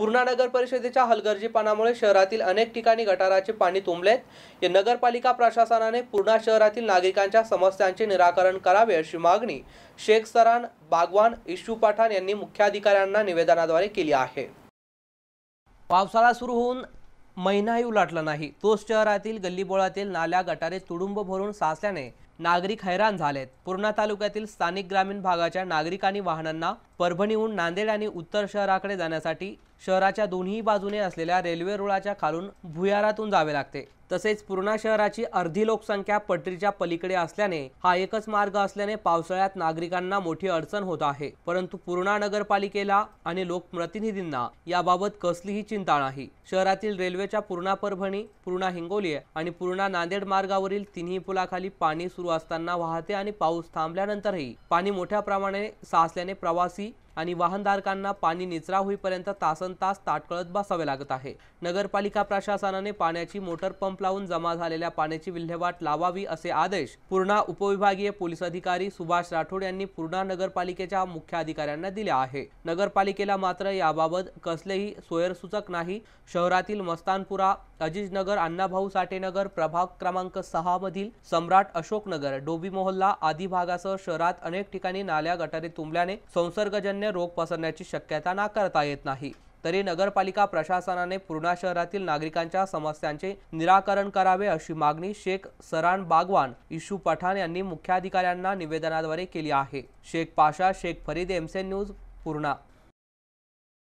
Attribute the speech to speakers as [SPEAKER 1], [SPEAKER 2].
[SPEAKER 1] पूर्णा नगर परिषदेच्या हलगर्जीपणामुळे शहरातील अनेक ठिकाणी गटाराचे पाणी तुंबलेत या नगरपालिका प्रशासनाने पूर्णा शहरातील नागरिकांच्या समस्यांचे निराकरण करावे अशी मागणी शेख सरान बागवान इशू पठाण यांनी मुख्याधिकाऱ्यांना निवेदनाद्वारे केली आहे पावसाळा सुरू होऊन महिनाही उलाटला नाही तोच शहरातील गल्लीबोळातील नाल्या गटारे तुडुंब भरून साचल्याने नागरिक हैराण झालेत पूर्णा तालुक्यातील स्थानिक ग्रामीण भागाच्या नागरिकांनी वाहनांना परभणीहून नांदेड आणि उत्तर शहराकडे जाण्यासाठी शहराच्या दोन्ही बाजूने असलेल्या रेल्वे रुळाच्या खालून भुयारातून जावे लागते तसेच पूर्णा शहराची अर्धी लोकसंख्या पटरीच्या पलीकडे असल्याने हा एकच मार्ग असल्याने पावसाळ्यात नागरिकांना मोठी अडचण होत आहे परंतु पूर्णा नगरपालिकेला आणि लोकप्रतिनिधींना याबाबत कसलीही चिंता नाही शहरातील रेल्वेच्या पूर्णा परभणी पूर्णा हिंगोली आणि पूर्णा नांदेड मार्गावरील तिन्ही पुलाखाली पाणी सुरू असताना वाहते आणि पाऊस थांबल्यानंतरही पाणी मोठ्या प्रमाणे साचल्याने प्रवासी आणि वाहनधारकांना पाणी निचरा होईपर्यंत तासन तास ताटकळत बसावे लागत आहे नगरपालिका प्रशासनाने पाण्याची मोटर पंप लावून जमा झालेल्या पाण्याची विल्हेवाट लावावी असे आदेश पूर्णा उपविभागीय पोलीस अधिकारी सुभाष राठोड यांनी पूर्णा नगरपालिकेच्या मुख्य अधिकाऱ्यांना दिले आहे नगरपालिकेला मात्र याबाबत कसलेही सोयरसूचक नाही शहरातील मस्तानपुरा अजिजनगर अण्णाभाऊ साठेनगर प्रभाग क्रमांक सहा मधील सम्राट नगर डोबी मोहल्ला आदी भागासह शहरात अनेक ठिकाणी नाल्या गटारे तुंबल्याने संसर्गजन्य रोग पसरण्याची शक्यता नाकारता येत नाही तरी नगरपालिका प्रशासनाने पूर्णा शहरातील नागरिकांच्या समस्यांचे निराकरण करावे अशी मागणी शेख सरान बागवान इशू पठाण यांनी मुख्याधिकाऱ्यांना निवेदनाद्वारे केली आहे शेख पाशा शेख फरीद एमसे न्यूज पूर्णा